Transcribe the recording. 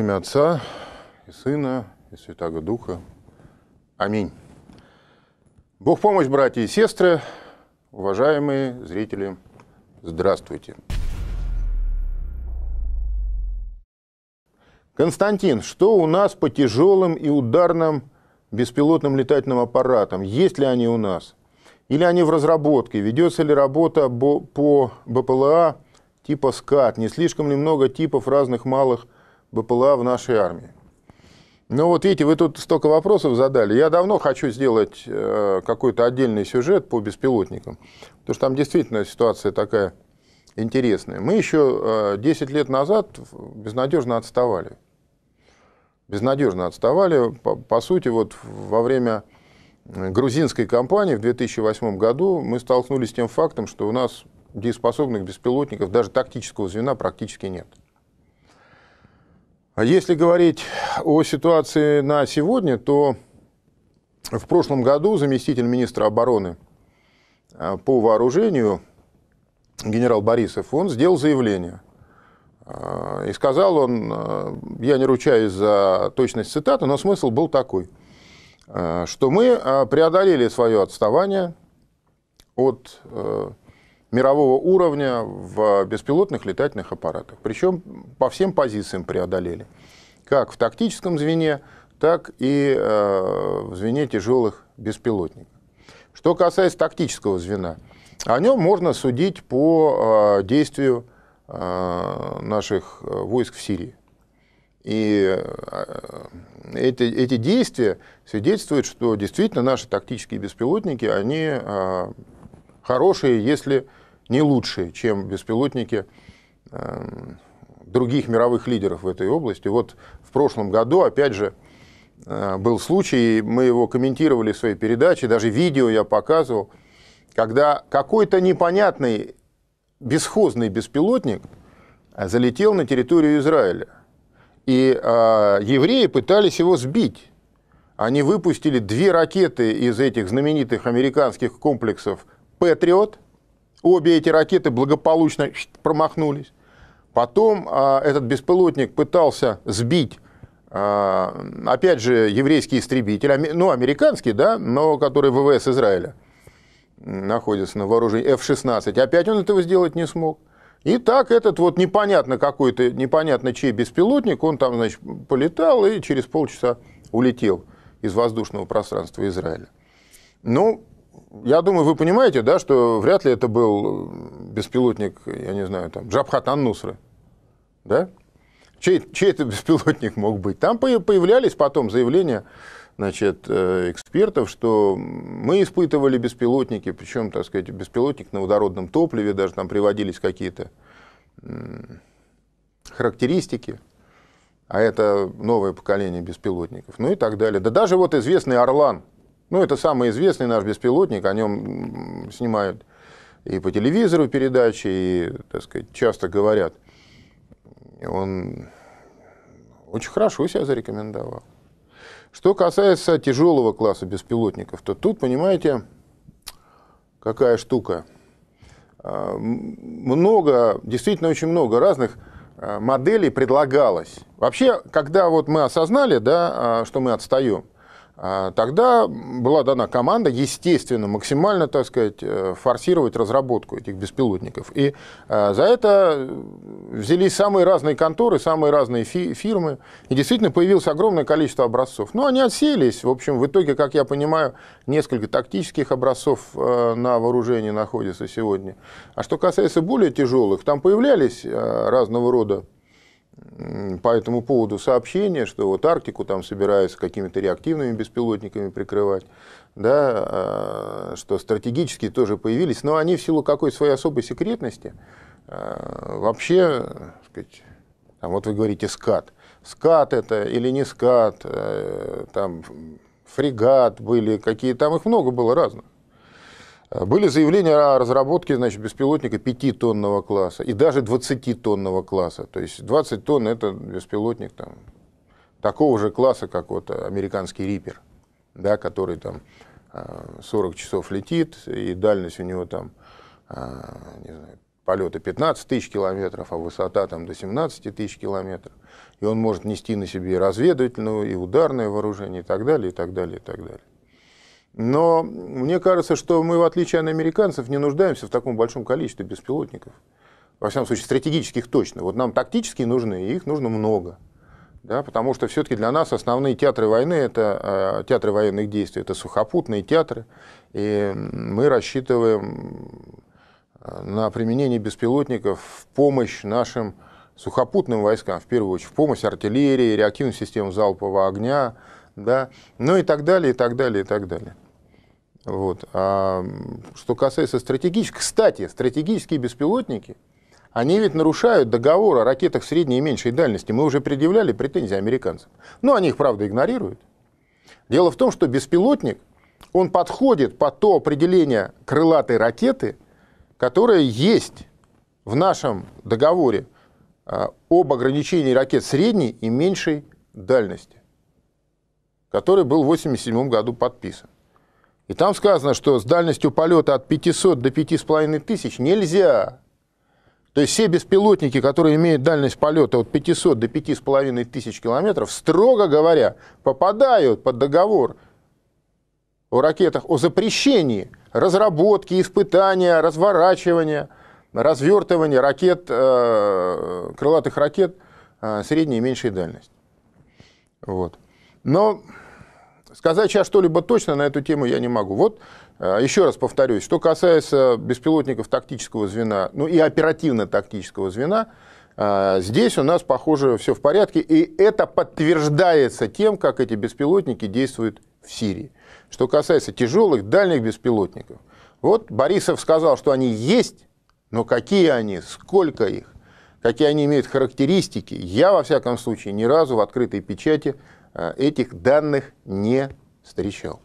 имя Отца и Сына и святого Духа. Аминь. Бог помощь, братья и сестры, уважаемые зрители, здравствуйте. Константин, что у нас по тяжелым и ударным беспилотным летательным аппаратам? Есть ли они у нас? Или они в разработке? Ведется ли работа по БПЛА типа СКАТ? Не слишком ли много типов разных малых аппаратов? БПЛА в нашей армии. Ну вот видите, вы тут столько вопросов задали. Я давно хочу сделать э, какой-то отдельный сюжет по беспилотникам, потому что там действительно ситуация такая интересная. Мы еще 10 э, лет назад безнадежно отставали. Безнадежно отставали. По, сути, вот во время грузинской кампании в 2008 году мы столкнулись с тем фактом, что у нас дееспособных беспилотников даже тактического звена практически нет. А если говорить о ситуации на сегодня, то в прошлом году заместитель министра обороны а, по вооружению генерал Борисов, он сделал заявление. А, и сказал он, я не ручаюсь за точность цитаты, но смысл был такой, что мы преодолели свое отставание от мирового уровня в беспилотных летательных аппаратах. Причем по всем позициям преодолели. Как в тактическом звене, так и э, в звене тяжелых беспилотников. Что касается тактического звена, о нем можно судить по э, действию э, наших войск в Сирии. И эти, эти действия свидетельствуют, что действительно наши тактические беспилотники, они хорошие, если не лучше, чем беспилотники эм, других мировых лидеров в этой области. Вот в прошлом году, опять же, э, был случай, мы его комментировали в своей передаче, даже видео я показывал, когда какой-то непонятный бесхозный беспилотник залетел на территорию Израиля. И э, евреи пытались его сбить. Они выпустили две ракеты из этих знаменитых американских комплексов «Патриот», Обе эти ракеты благополучно промахнулись. Потом а, этот беспилотник пытался сбить, а, опять же, еврейский истребитель, ами, ну, американский, да, но который ВВС Израиля находится на вооружении F-16. Опять он этого сделать не смог. И так этот вот непонятно какой-то, непонятно чей беспилотник, он там, значит, полетал и через полчаса улетел из воздушного пространства Израиля. Ну, я думаю, вы понимаете, да, что вряд ли это был э, беспилотник, я не знаю, там, Джабхатан Аннусры, да? Чей, чей это беспилотник мог быть? Там появлялись потом заявления значит, э, экспертов, что мы испытывали беспилотники, причем, так сказать, беспилотник на водородном топливе, даже там приводились какие-то характеристики, а это новое поколение беспилотников, ну и так далее. Да даже вот известный «Орлан», ну, это самый известный наш беспилотник, о нем снимают и по телевизору передачи, и, так сказать, часто говорят. Он очень хорошо себя зарекомендовал. Что касается тяжелого класса беспилотников, то тут, понимаете, какая штука. А, много, действительно очень много разных а, моделей предлагалось. Вообще, когда вот мы осознали, да, а, что мы отстаем, а тогда была дана команда, естественно, максимально, так сказать, э, форсировать разработку этих беспилотников. И э, за это э, взялись самые разные конторы, самые разные фи фирмы. И действительно появилось огромное количество образцов. Но ну, они отсеялись. В общем, в итоге, как я понимаю, несколько тактических образцов на вооружении находятся сегодня. А что касается более тяжелых, там появлялись разного рода по этому поводу сообщение, что вот Арктику там собираются какими-то реактивными беспилотниками прикрывать, да, а, что стратегически тоже появились, но они в силу какой-то своей особой секретности а, вообще, сказать, там вот вы говорите скат, скат это или не скат, э, там фрегат были какие, там их много было разных. Были заявления о разработке значит, беспилотника 5-тонного класса и даже 20-тонного класса. То есть 20 тонн – это беспилотник там, такого же класса, как вот американский «Риппер», да, который там 40 а, часов летит, и дальность у него там, а, не знаю, полета 15 тысяч километров, а высота там до 17 тысяч километров. И он может нести на себе разведывательное и ударное вооружение и так далее, и так далее, и так далее. Но мне кажется, что мы, в отличие от американцев, не нуждаемся в таком большом количестве беспилотников. Во всяком случае, стратегических точно. Вот нам тактические нужны, и их нужно много. Да, потому что все-таки для нас основные театры войны это э, театры военных действий, это сухопутные театры, и мы рассчитываем э, на применение беспилотников в помощь нашим сухопутным войскам, в первую очередь в помощь артиллерии, реактивным системам залпового огня, да, ну и так далее, и так далее, и так далее. Вот. А что касается стратегических, кстати, стратегические беспилотники, они ведь нарушают договор о ракетах средней и меньшей дальности. Мы уже предъявляли претензии американцам. Но они их, правда, игнорируют. Дело в том, что беспилотник, он подходит по то определение крылатой ракеты, которая есть в нашем договоре а, об ограничении ракет средней и меньшей дальности который был в 1987 году подписан. И там сказано, что с дальностью полета от 500 до 5500 нельзя. То есть все беспилотники, которые имеют дальность полета от 500 до 5500 километров, строго говоря, попадают под договор о ракетах о запрещении разработки, испытания, разворачивания, развертывания ракет, э, крылатых ракет э, средней и меньшей дальности. Вот. Но Сказать сейчас что-либо точно на эту тему я не могу. Вот э, еще раз повторюсь, что касается беспилотников тактического звена, ну и оперативно-тактического звена, э, здесь у нас, похоже, все в порядке, и это подтверждается тем, как эти беспилотники действуют в Сирии. Что касается тяжелых дальних беспилотников, вот Борисов сказал, что они есть, но какие они, сколько их, какие они имеют характеристики, я, во всяком случае, ни разу в открытой печати э, этих данных не встречал.